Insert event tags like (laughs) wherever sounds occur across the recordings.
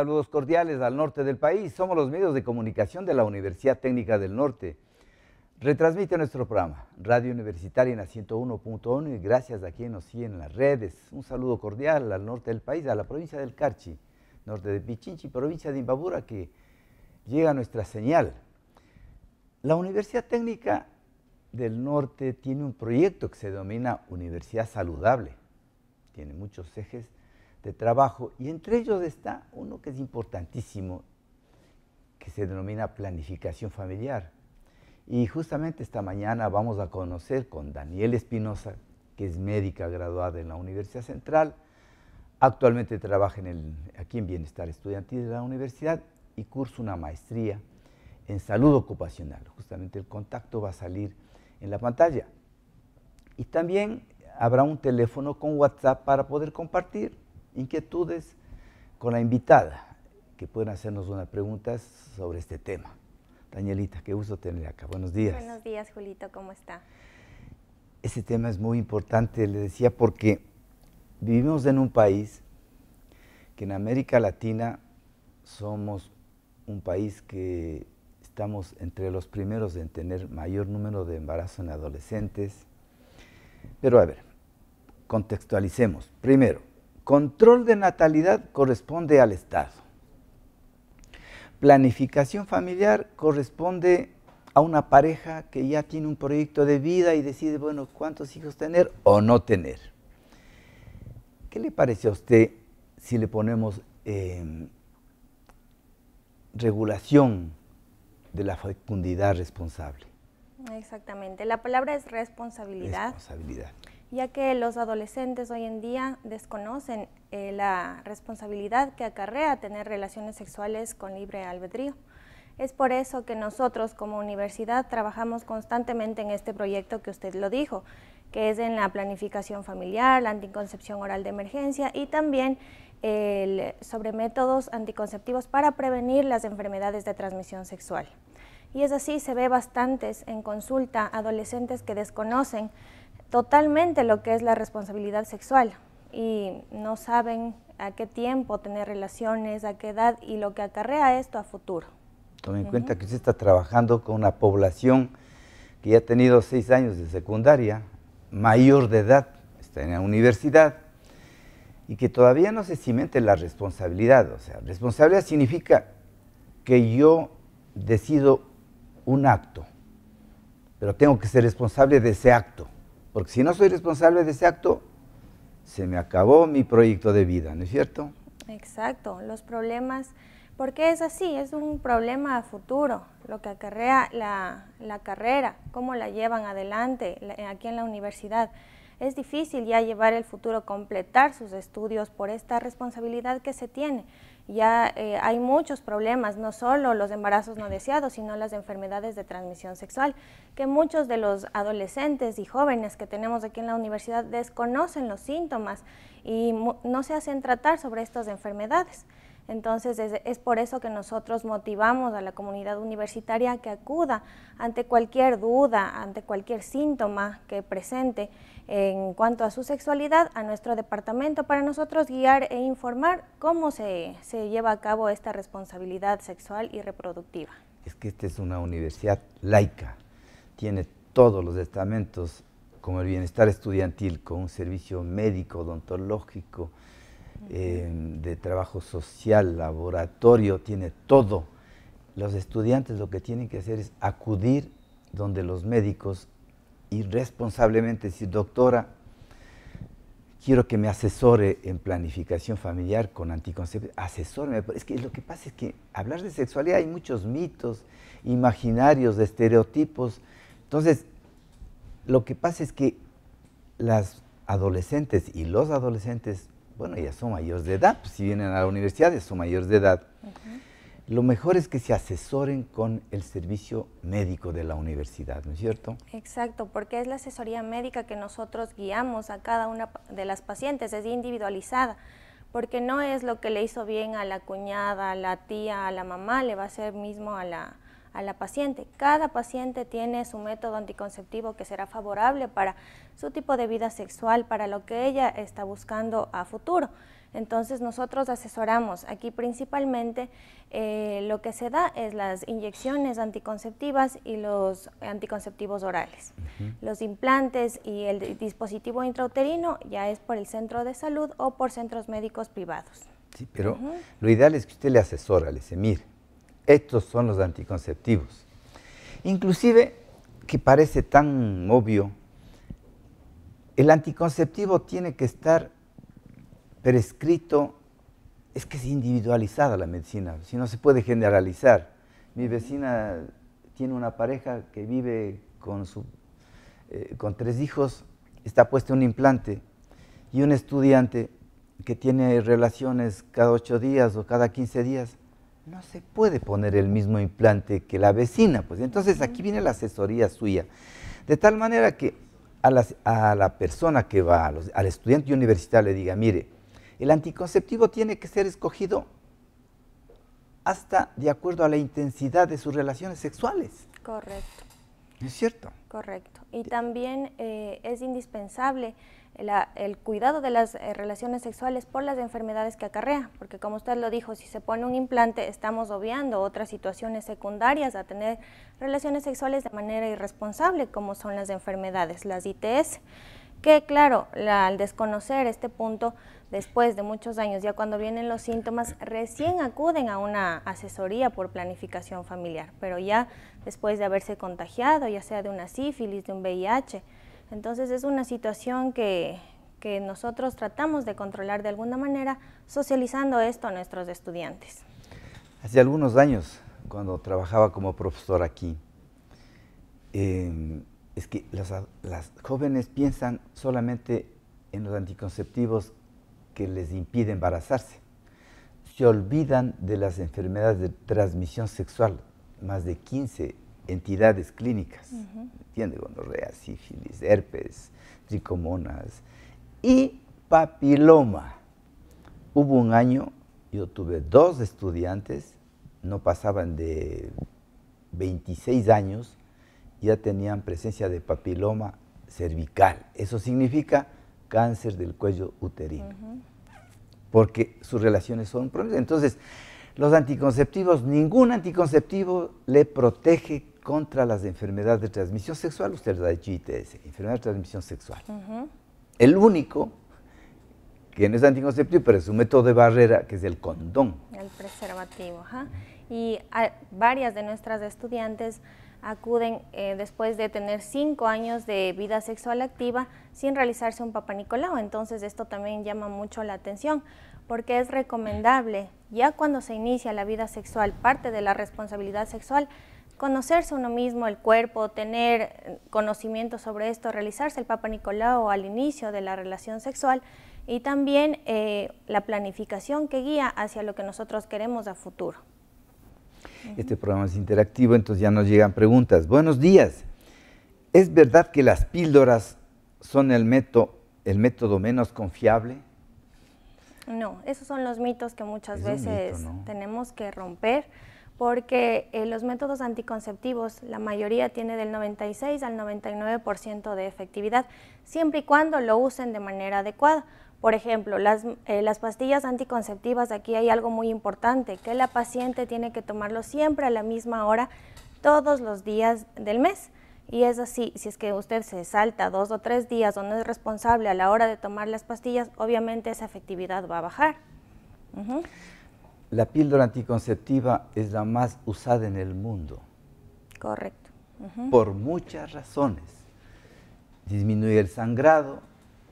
Saludos cordiales al norte del país. Somos los medios de comunicación de la Universidad Técnica del Norte. Retransmite nuestro programa, Radio Universitaria en la 101.1 y gracias a quien nos sigue en las redes. Un saludo cordial al norte del país, a la provincia del Carchi, norte de Pichinchi, provincia de Imbabura, que llega nuestra señal. La Universidad Técnica del Norte tiene un proyecto que se denomina Universidad Saludable. Tiene muchos ejes de trabajo y entre ellos está uno que es importantísimo, que se denomina planificación familiar. Y justamente esta mañana vamos a conocer con Daniel Espinosa, que es médica graduada en la Universidad Central, actualmente trabaja en el, aquí en Bienestar Estudiantil de la universidad y cursa una maestría en salud ocupacional. Justamente el contacto va a salir en la pantalla. Y también habrá un teléfono con WhatsApp para poder compartir inquietudes con la invitada, que pueden hacernos unas preguntas sobre este tema. Danielita, qué gusto tenerla acá. Buenos días. Buenos días, Julito, ¿cómo está? Ese tema es muy importante, le decía, porque vivimos en un país que en América Latina somos un país que estamos entre los primeros en tener mayor número de embarazos en adolescentes. Pero a ver, contextualicemos. Primero, Control de natalidad corresponde al Estado. Planificación familiar corresponde a una pareja que ya tiene un proyecto de vida y decide, bueno, cuántos hijos tener o no tener. ¿Qué le parece a usted si le ponemos em, regulación de la fecundidad responsable? Exactamente, la palabra es responsabilidad. Responsabilidad ya que los adolescentes hoy en día desconocen eh, la responsabilidad que acarrea tener relaciones sexuales con libre albedrío. Es por eso que nosotros como universidad trabajamos constantemente en este proyecto que usted lo dijo, que es en la planificación familiar, la anticoncepción oral de emergencia y también sobre métodos anticonceptivos para prevenir las enfermedades de transmisión sexual. Y es así, se ve bastantes en consulta adolescentes que desconocen totalmente lo que es la responsabilidad sexual y no saben a qué tiempo tener relaciones, a qué edad y lo que acarrea esto a futuro. Tome en cuenta que usted está trabajando con una población que ya ha tenido seis años de secundaria, mayor de edad, está en la universidad, y que todavía no se cimente la responsabilidad. O sea, responsabilidad significa que yo decido un acto, pero tengo que ser responsable de ese acto. Porque si no soy responsable de ese acto, se me acabó mi proyecto de vida, ¿no es cierto? Exacto, los problemas, porque es así, es un problema a futuro, lo que acarrea la, carrera, cómo la llevan adelante aquí en la universidad. Es difícil ya llevar el futuro, completar sus estudios por esta responsabilidad que se tiene ya eh, hay muchos problemas, no solo los embarazos no deseados, sino las enfermedades de transmisión sexual, que muchos de los adolescentes y jóvenes que tenemos aquí en la universidad desconocen los síntomas y no se hacen tratar sobre estas enfermedades. Entonces es, por eso que nosotros motivamos a la comunidad universitaria que acuda ante cualquier duda, ante cualquier síntoma que presente en cuanto a su sexualidad a nuestro departamento para nosotros guiar e informar cómo se, se lleva a cabo esta responsabilidad sexual y reproductiva. Es que esta es una universidad laica, tiene todos los estamentos como el bienestar estudiantil, con un servicio médico, odontológico, de trabajo social, laboratorio, tiene todo. Los estudiantes lo que tienen que hacer es acudir donde los médicos y responsablemente decir, doctora, quiero que me asesore en planificación familiar con anticoncepción. Asesóreme. Es que lo que pasa es que hablar de sexualidad hay muchos mitos, imaginarios, de estereotipos. Entonces, lo que pasa es que las adolescentes y los adolescentes bueno, ya son mayores de edad, pues, si vienen a la universidad ya son mayores de edad. Lo mejor es que se asesoren con el servicio médico de la universidad, ¿no es cierto? Exacto, porque es la asesoría médica que nosotros guiamos a cada una de las pacientes, es individualizada, porque no es lo que le hizo bien a la cuñada, a la tía, a la mamá, le va a hacer mismo a la, a la paciente. Cada paciente tiene su método anticonceptivo que será favorable para su tipo de vida sexual, para lo que ella está buscando a futuro. Entonces nosotros asesoramos aquí principalmente eh, lo que se da es las inyecciones anticonceptivas y los anticonceptivos orales. Los implantes y el dispositivo intrauterino ya es por el centro de salud o por centros médicos privados. Sí, pero lo ideal es que usted le asesora, le dice, estos son los anticonceptivos. Inclusive, que parece tan obvio, el anticonceptivo tiene que estar prescrito, es que es individualizada la medicina, si no se puede generalizar. Mi vecina tiene una pareja que vive con, eh, con tres hijos, está puesto un implante y un estudiante que tiene relaciones cada ocho días o cada quince días, no se puede poner el mismo implante que la vecina. Pues entonces aquí viene la asesoría suya. De tal manera que a, la persona que va, al estudiante universitario le diga, mire, el anticonceptivo tiene que ser escogido hasta de acuerdo a la intensidad de sus relaciones sexuales. Correcto. ¿Es cierto? Correcto. Y también eh, es indispensable el cuidado de las eh, relaciones sexuales por las enfermedades que acarrea, porque como usted lo dijo, si se pone un implante estamos obviando otras situaciones secundarias a tener relaciones sexuales de manera irresponsable, como son las enfermedades, las ITS, que claro, al desconocer este punto, después de muchos años, ya cuando vienen los síntomas, recién acuden a una asesoría por planificación familiar, pero ya después de haberse contagiado, ya sea de una sífilis, de un VIH. Entonces es una situación que, nosotros tratamos de controlar de alguna manera socializando esto a nuestros estudiantes. Hace algunos años, cuando trabajaba como profesor aquí, em, es que las, jóvenes piensan solamente en los anticonceptivos que les impiden embarazarse. Se olvidan de las enfermedades de transmisión sexual, más de 15 entidades clínicas, uh -huh. sífilis, herpes, tricomonas y papiloma. Hubo un año, yo tuve dos estudiantes, no pasaban de 26 años, ya tenían presencia de papiloma cervical. Eso significa cáncer del cuello uterino, porque sus relaciones son problemas. Entonces, los anticonceptivos, ningún anticonceptivo le protege contra las enfermedades de transmisión sexual. Usted lo ha dicho ITS, enfermedad de transmisión sexual. El único que no es anticonceptivo, pero es un método de barrera, que es el condón. El preservativo, ajá. Y varias de nuestras estudiantes acuden eh, después de tener cinco años de vida sexual activa sin realizarse un papá Entonces esto también llama mucho la atención porque es recomendable, ya cuando se inicia la vida sexual, parte de la responsabilidad sexual, conocerse uno mismo, el cuerpo, tener eh, conocimiento sobre esto, realizarse el Papa Nicolau al inicio de la relación sexual y también eh, la planificación que guía hacia lo que nosotros queremos a futuro. Este programa es interactivo, entonces ya nos llegan preguntas. Buenos días. ¿Es verdad que las píldoras son el método menos confiable? No, esos son los mitos que muchas veces tenemos que romper porque eh, los métodos anticonceptivos, la mayoría tiene del 96 al 99% de efectividad, siempre y cuando lo usen de manera adecuada. Por ejemplo, las, eh, las, pastillas anticonceptivas, aquí hay algo muy importante, que la paciente tiene que tomarlo siempre a la misma hora, todos los días del mes. Y es así, si es que usted se salta dos o tres días o no es responsable a la hora de tomar las pastillas, obviamente esa efectividad va a bajar. La píldora anticonceptiva es la más usada en el mundo. Correcto. Por muchas razones. Disminuye el sangrado,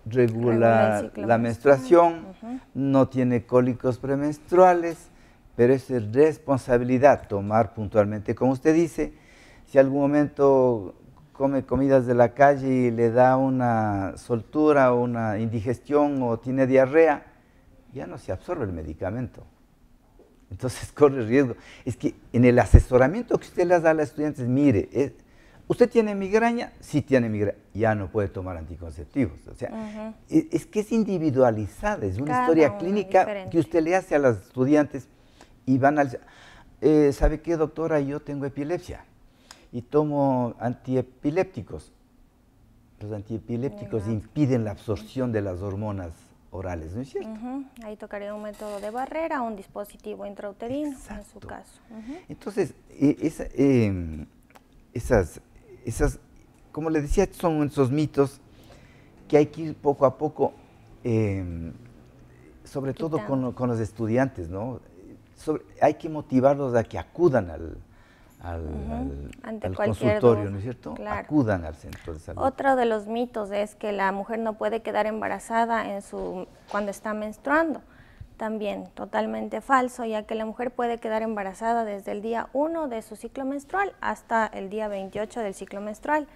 regula, la menstruación, no tiene cólicos premenstruales, pero es responsabilidad tomar puntualmente, como usted dice, si algún momento come comidas de la calle y le da una soltura, una indigestión o tiene diarrea, ya no se absorbe el medicamento. Entonces (laughs) corre riesgo. Es que en el asesoramiento que usted le da a los estudiantes, mire, eh, ¿Usted tiene migraña? Sí tiene migraña. Ya no puede tomar anticonceptivos. O sea, e, es, que es individualizada, es una historia clínica que usted le hace a los estudiantes y van al... Eh, ¿Sabe qué, doctora? Yo tengo epilepsia y tomo antiepilépticos. Los antiepilépticos impiden la absorción de las hormonas orales, ¿no es cierto? Ahí tocaría un método de barrera, un dispositivo intrauterino en su caso. Entonces, eh, em, esas, esas, como les decía, son esos mitos que hay que ir poco a poco, em, sobre todo con, con, los estudiantes, ¿no? hay que motivarlos a que acudan al, al, consultorio, ¿no es cierto? Acudan al centro de salud. Otro de los mitos es que la mujer no puede quedar embarazada en su, cuando está menstruando. También totalmente falso, ya que la mujer puede quedar embarazada desde el día 1 de su ciclo menstrual hasta el día 28 del ciclo menstrual.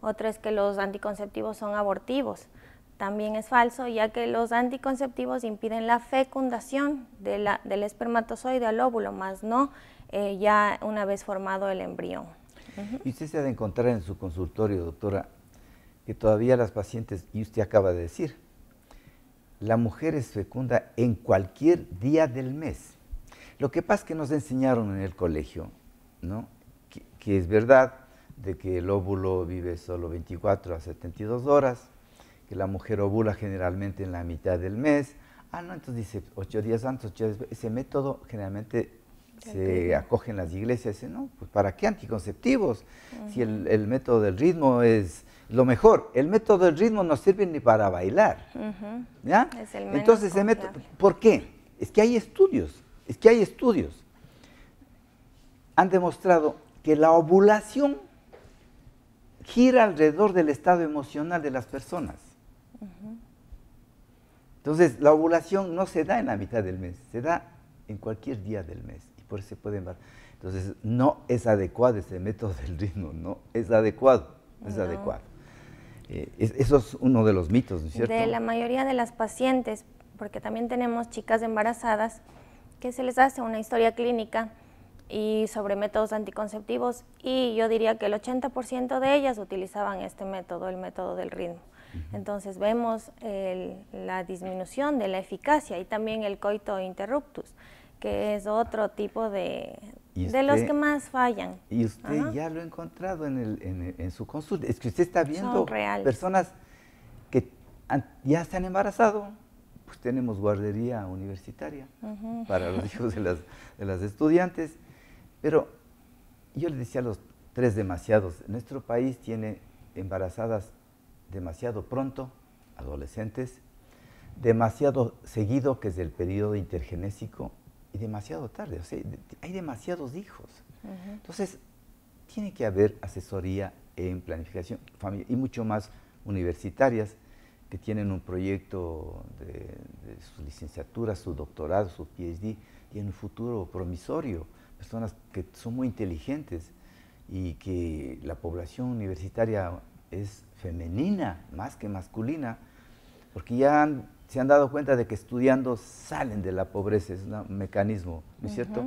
Otro es que los anticonceptivos son abortivos. También es falso, ya que los anticonceptivos impiden la fecundación de del espermatozoide al óvulo, más no eh, ya una vez formado el embrión. Y usted se ha de encontrar en su consultorio, doctora, que todavía las pacientes, y usted acaba de decir, la mujer es fecunda en cualquier día del mes. Lo que pasa es que nos enseñaron en el colegio, ¿no? Que, es verdad de que el óvulo vive solo 24 a 72 horas, que la mujer ovula generalmente en la mitad del mes. Ah, no, entonces dice 8 días antes, Ese método generalmente se acogen las iglesias dicen, no, pues ¿para qué anticonceptivos? Si el, método del ritmo es lo mejor, el método del ritmo no sirve ni para bailar. ¿ya? Entonces, el método, ¿por qué? Es que hay estudios, es que hay estudios. Han demostrado que la ovulación gira alrededor del estado emocional de las personas. Entonces, la ovulación no se da en la mitad del mes, se da en cualquier día del mes. Entonces, no es adecuado ese método del ritmo, no es adecuado, es adecuado. Eh, eso es uno de los mitos, cierto? De la mayoría de las pacientes, porque también tenemos chicas embarazadas que se les hace una historia clínica y sobre métodos anticonceptivos y yo diría que el 80% de ellas utilizaban este método, el método del ritmo. Entonces vemos la disminución de la eficacia y también el coito interruptus que es otro tipo de, de los que más fallan. Y usted ya lo ha encontrado en, su consulta. Es que usted está viendo personas que ya se han embarazado. Pues tenemos guardería universitaria para los (laughs) hijos de las, de las estudiantes. Pero yo le decía a los tres demasiados, nuestro país tiene embarazadas demasiado pronto, adolescentes, demasiado seguido, que es el periodo intergenésico, y demasiado tarde. O sea, hay demasiados hijos. Entonces, tiene que haber asesoría en planificación familiar y mucho más universitarias que tienen un proyecto de, de su licenciatura, su doctorado, su PhD tienen un futuro promisorio. Personas que son muy inteligentes y que la población universitaria es femenina más que masculina, porque ya han se han dado cuenta de que estudiando salen de la pobreza, es un mecanismo, ¿no es cierto?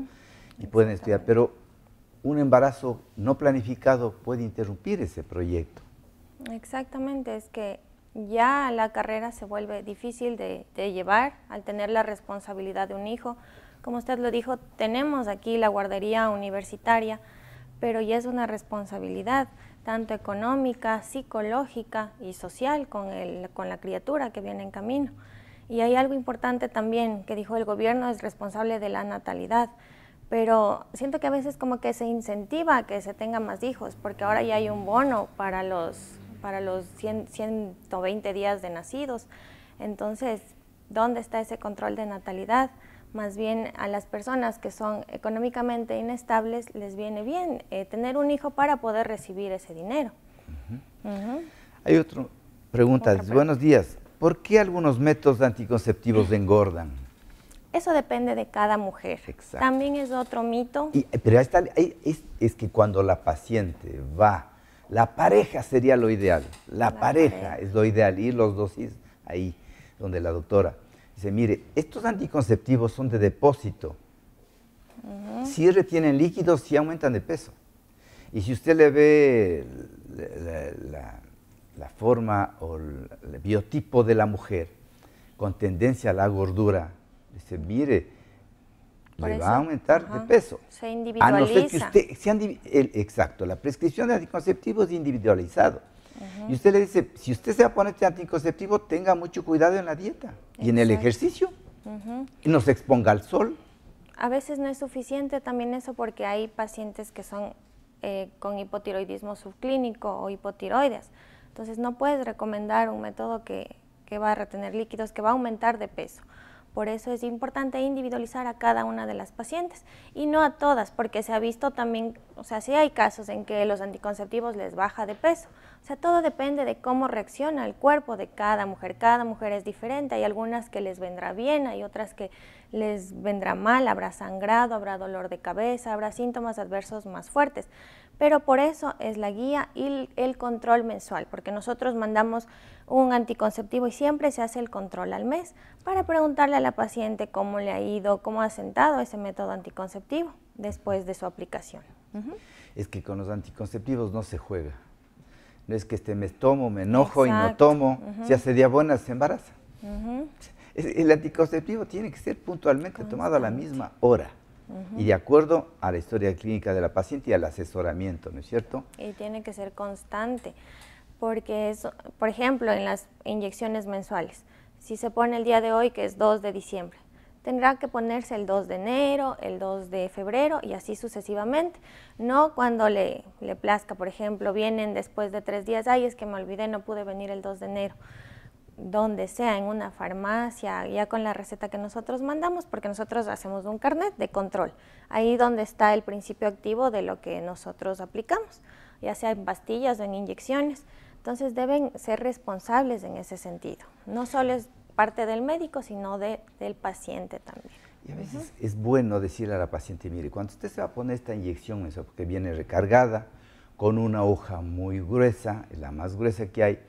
Y pueden estudiar, pero un embarazo no planificado puede interrumpir ese proyecto. Exactamente, es que ya la carrera se vuelve difícil de, de, llevar al tener la responsabilidad de un hijo. Como usted lo dijo, tenemos aquí la guardería universitaria, pero ya es una responsabilidad tanto económica, psicológica y social con, el, con la criatura que viene en camino. Y hay algo importante también que dijo el gobierno es responsable de la natalidad, pero siento que a veces como que se incentiva a que se tengan más hijos, porque ahora ya hay un bono para los, para los 120 días de nacidos. Entonces, ¿dónde está ese control de natalidad? Más bien a las personas que son económicamente inestables les viene bien eh, tener un hijo para poder recibir ese dinero. Hay otra pregunta. Buenos días. ¿Por qué algunos métodos anticonceptivos mm. engordan? Eso depende de cada mujer. Exacto. También es otro mito. Y, pero es, que cuando la paciente va, la pareja sería lo ideal. La, pareja, es lo ideal. Y los dosis, ahí, donde la doctora dice, mire, estos anticonceptivos son de depósito. Si retienen líquidos, si aumentan de peso. Y si usted le ve la la forma o el, biotipo de la mujer con tendencia a la gordura, dice, mire, va a aumentar de peso. Se ah, individualiza. exacto, la prescripción de anticonceptivos es individualizado. Y usted le dice, si usted se va a poner este anticonceptivo, tenga mucho cuidado en la dieta y en el ejercicio. Y no se exponga al sol. A veces no es suficiente también eso porque hay pacientes que son eh, con hipotiroidismo subclínico o hipotiroides. Entonces no puedes recomendar un método que, va a retener líquidos, que va a aumentar de peso. Por eso es importante individualizar a cada una de las pacientes y no a todas, porque se ha visto también, o sea, sí hay casos en que los anticonceptivos les baja de peso. O sea, todo depende de cómo reacciona el cuerpo de cada mujer. Cada mujer es diferente, hay algunas que les vendrá bien, hay otras que les vendrá mal, habrá sangrado, habrá dolor de cabeza, habrá síntomas adversos más fuertes pero por eso es la guía y el control mensual, porque nosotros mandamos un anticonceptivo y siempre se hace el control al mes para preguntarle a la paciente cómo le ha ido, cómo ha sentado ese método anticonceptivo después de su aplicación. Es que con los anticonceptivos no se juega. No es que este me tomo, me enojo y no tomo. Si hace diabona se embaraza. El anticonceptivo tiene que ser puntualmente tomado a la misma hora. Y de acuerdo a la historia clínica de la paciente y al asesoramiento, ¿no es cierto? Y tiene que ser constante, porque es, por ejemplo, en las inyecciones mensuales, si se pone el día de hoy, que es 2 de diciembre, tendrá que ponerse el 2 de enero, el 2 de febrero y así sucesivamente. No cuando le, le plazca, por ejemplo, vienen después de tres días, ay, es que me olvidé, no pude venir el 2 de enero donde sea, en una farmacia, ya con la receta que nosotros mandamos, porque nosotros hacemos un carnet de control, ahí donde está el principio activo de lo que nosotros aplicamos, ya sea en pastillas o en inyecciones. Entonces deben ser responsables en ese sentido. No solo es parte del médico, sino del paciente también. Y a veces es bueno decirle a la paciente, mire, cuando usted se va a poner esta inyección, eso porque viene recargada, con una hoja muy gruesa, la más gruesa que hay,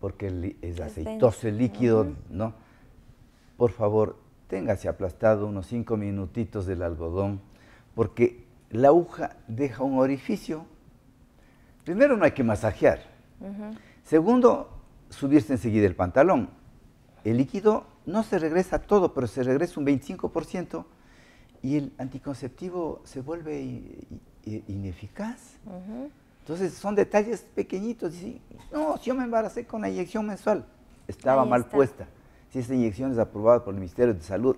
porque es aceitoso, el líquido, ¿no? Por favor, téngase aplastado unos cinco minutitos del algodón, porque la aguja deja un orificio. Primero no hay que masajear. Segundo, subirse enseguida el pantalón. El líquido no se regresa todo, pero se regresa un 25% y el anticonceptivo se vuelve ineficaz. Entonces son detalles pequeñitos. no, si yo me embaracé con la inyección mensual, estaba mal puesta. Si esa inyección es aprobada por el Ministerio de Salud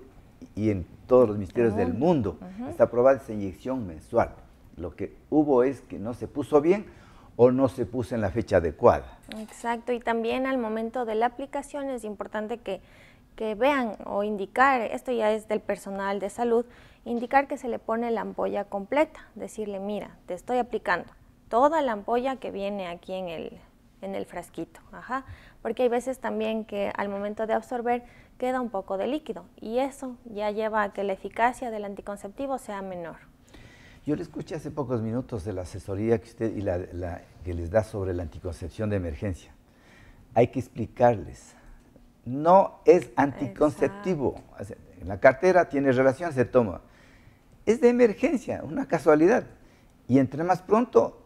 y en todos los ministerios del oh, mundo, está aprobada esa inyección mensual. Lo que hubo es que no se puso bien o no se puso en la fecha adecuada. Exacto, y también al momento de la aplicación es importante que vean o indicar, esto ya es del personal de salud, indicar que se le pone la ampolla completa, decirle, mira, te estoy aplicando toda la ampolla que viene aquí en el, frasquito, ajá, porque hay veces también que al momento de absorber queda un poco de líquido y eso ya lleva a que la eficacia del anticonceptivo sea menor. Yo le escuché hace pocos minutos de la asesoría que usted y la, que les da sobre la anticoncepción de emergencia. Hay que explicarles, no es anticonceptivo. En la cartera tiene relación, se toma. Es de emergencia, una casualidad. Y entre más pronto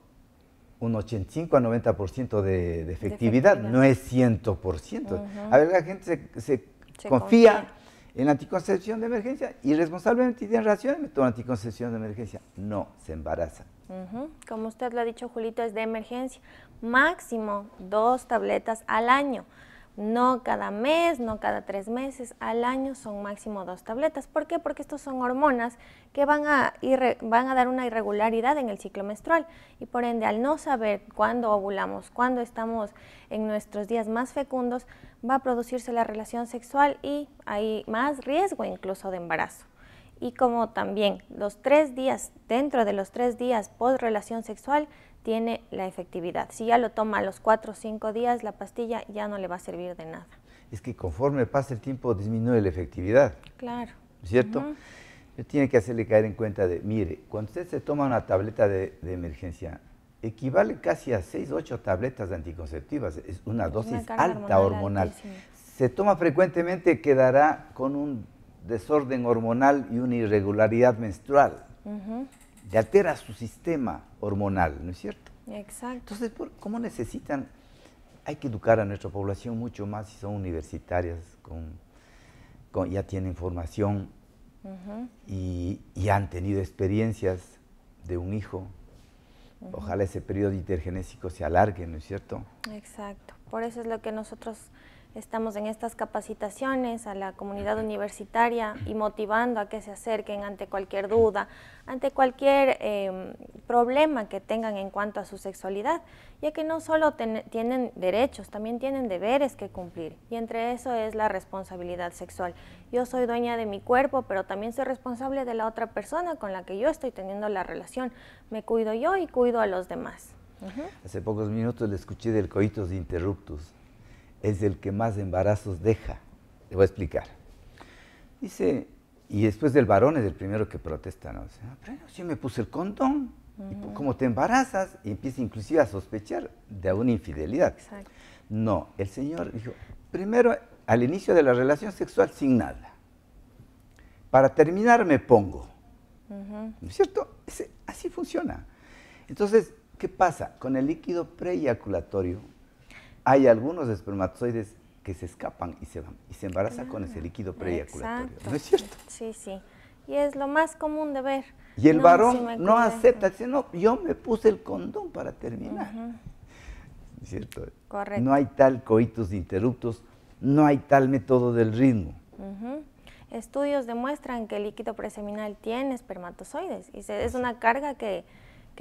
un 85 a 90% de, efectividad, de no es 100%. A ver, la gente se, confía, en la anticoncepción de emergencia y responsablemente tiene razón, me anticoncepción de emergencia. No, se embaraza. Como usted lo ha dicho, Julito, es de emergencia. Máximo dos tabletas al año. No cada mes, no cada tres meses, al año son máximo dos tabletas. ¿Por qué? Porque estos son hormonas que van a, van a dar una irregularidad en el ciclo menstrual y por ende al no saber cuándo ovulamos, cuándo estamos en nuestros días más fecundos, va a producirse la relación sexual y hay más riesgo incluso de embarazo y como también los tres días, dentro de los tres días post relación sexual, tiene la efectividad. Si ya lo toma a los cuatro o cinco días, la pastilla ya no le va a servir de nada. Es que conforme pasa el tiempo disminuye la efectividad. Claro. ¿Cierto? tiene que hacerle caer en cuenta de, mire, cuando usted se toma una tableta de, emergencia, equivale casi a seis o ocho tabletas anticonceptivas. Es una dosis alta hormonal. Se toma frecuentemente, quedará con un desorden hormonal y una irregularidad menstrual. de altera su sistema hormonal, ¿no es cierto? Exacto. Entonces, ¿cómo necesitan? Hay que educar a nuestra población mucho más si son universitarias, con, con ya tienen formación y, han tenido experiencias de un hijo. Ojalá ese periodo intergenésico se alargue, ¿no es cierto? Exacto. Por eso es lo que nosotros Estamos en estas capacitaciones a la comunidad universitaria y motivando a que se acerquen ante cualquier duda, ante cualquier em, problema que tengan en cuanto a su sexualidad, ya que no solo tienen derechos, también tienen deberes que cumplir y entre eso es la responsabilidad sexual. Yo soy dueña de mi cuerpo, pero también soy responsable de la otra persona con la que yo estoy teniendo la relación. Me cuido yo y cuido a los demás. Hace pocos minutos le escuché del de interruptos es el que más embarazos deja. Le voy a explicar. Dice, y después del varón es el primero que protesta, ¿no? Dice, ah, pero yo me puse el condón. cómo te embarazas? Y empieza inclusive a sospechar de una infidelidad. No, el Señor dijo, primero al inicio de la relación sexual sin nada. Para terminar me pongo. ¿No es cierto? así funciona. Entonces, ¿qué pasa? Con el líquido preyaculatorio hay algunos espermatozoides que se escapan y se van y se embaraza con ese ah, líquido preyaculatorio. ¿No es cierto? Sí, sí. Y es lo más común de ver. Y el varón no acepta, dice, no, yo me puse el condón para terminar. ¿Cierto? Correcto. No hay tal coitus interruptos, no hay tal método del ritmo. Estudios demuestran que el líquido preseminal tiene espermatozoides y es una carga que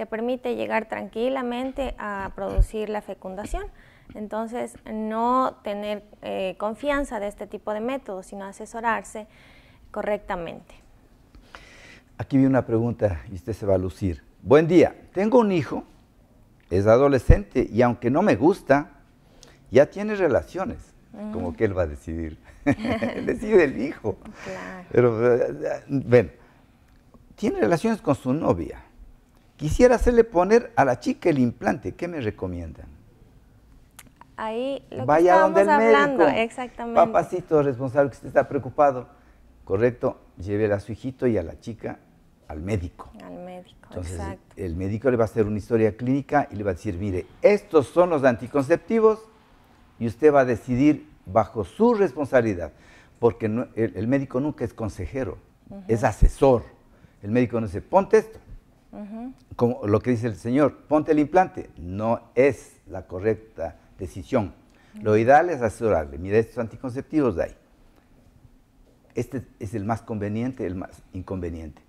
permite llegar tranquilamente a producir la fecundación. Entonces, no tener eh, confianza de este tipo de métodos, sino asesorarse correctamente. Aquí vi una pregunta y usted se va a lucir. Buen día, tengo un hijo, es adolescente y aunque no me gusta, ya tiene relaciones. Como mm. que él va a decidir. (laughs) Decide el hijo. Claro. Pero, eh, eh, ven, tiene relaciones con su novia. Quisiera hacerle poner a la chica el implante. ¿Qué me recomiendan? Ahí lo Vaya que donde hablando, Exactamente. Papacito responsable que usted está preocupado, correcto, lleve a su hijito y a la chica al médico. Al médico, Entonces, exacto. El médico le va a hacer una historia clínica y le va a decir, mire, estos son los anticonceptivos y usted va a decidir bajo su responsabilidad, porque el, médico nunca es consejero, es asesor. El médico no dice, ponte esto, como lo que dice el señor, ponte el implante. No es la correcta decisión. Lo ideal es asesorarle, mira estos anticonceptivos de ahí. Este es el más conveniente, el más inconveniente.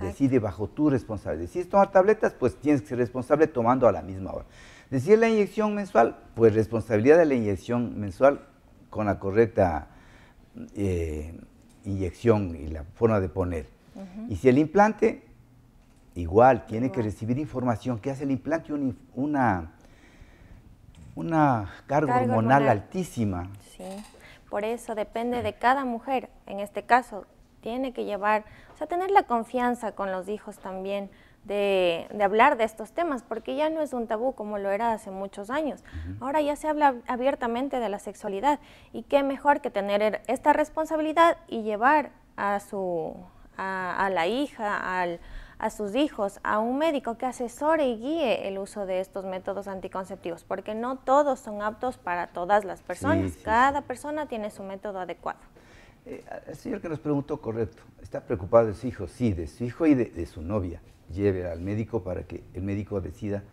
Decide bajo tu responsabilidad. Si es tomar tabletas, pues tienes que ser responsable tomando a la misma hora. decir la inyección mensual, pues responsabilidad de la inyección mensual con la correcta eh, inyección y la forma de poner. Y si el implante, igual, tiene que recibir información. ¿Qué hace el implante? una una carga, hormonal, altísima. Sí, por eso depende de cada mujer, en este caso, tiene que llevar, o sea, tener la confianza con los hijos también de, hablar de estos temas, porque ya no es un tabú como lo era hace muchos años. Ahora ya se habla abiertamente de la sexualidad y qué mejor que tener er, esta responsabilidad y llevar a su, a la hija, al, a sus hijos a un médico que asesore y guíe el uso de estos métodos anticonceptivos, porque no todos son aptos para todas las personas. Cada persona tiene su método adecuado. Eh, el señor que nos preguntó, correcto, está preocupado de su hijo, sí, de su hijo y de, de su novia. Lleve al médico para que el médico decida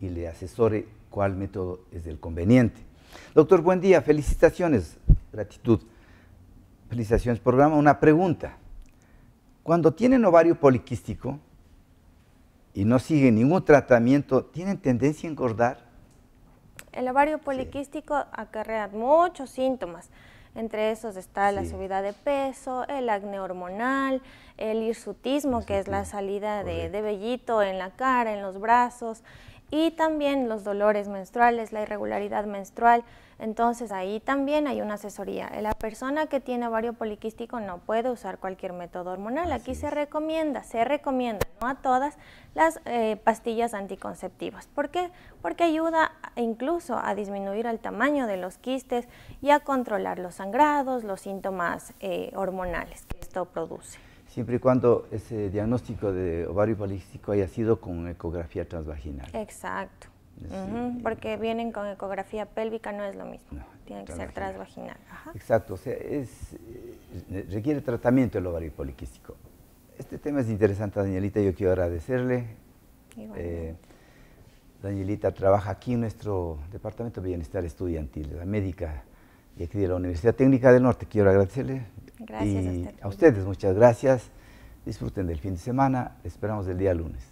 y le asesore cuál método es el conveniente. Doctor, buen día, felicitaciones, gratitud. Felicitaciones, programa. Una pregunta. Cuando tienen ovario poliquístico, y no sigue ningún tratamiento, ¿tienen tendencia a engordar? El ovario poliquístico acarrea muchos síntomas. Entre esos está la subida de peso, el acné hormonal, el hirsutismo, que es la salida de, de, vellito en la cara, en los brazos, y también los dolores menstruales, la irregularidad menstrual. Entonces ahí también hay una asesoría. La persona que tiene ovario poliquístico no puede usar cualquier método hormonal. Aquí se recomienda, se recomienda, no a todas, las eh, pastillas anticonceptivas. ¿Por qué? Porque ayuda incluso a disminuir el tamaño de los quistes y a controlar los sangrados, los síntomas eh, hormonales que esto produce siempre y cuando ese diagnóstico de ovario poliquístico haya sido con ecografía transvaginal. Exacto. Eh, porque vienen con ecografía pélvica, no es lo mismo. Tiene que ser transvaginal. Exacto, o sea, es, eh, eh, requiere tratamiento el ovario poliquístico. Este tema es interesante, Danielita, yo quiero agradecerle. Danielita trabaja aquí en nuestro Departamento de Bienestar Estudiantil, la médica y aquí de la Universidad Técnica del Norte. Quiero agradecerle Gracias y a, ustedes, muchas gracias. Disfruten del fin de semana. esperamos el día lunes.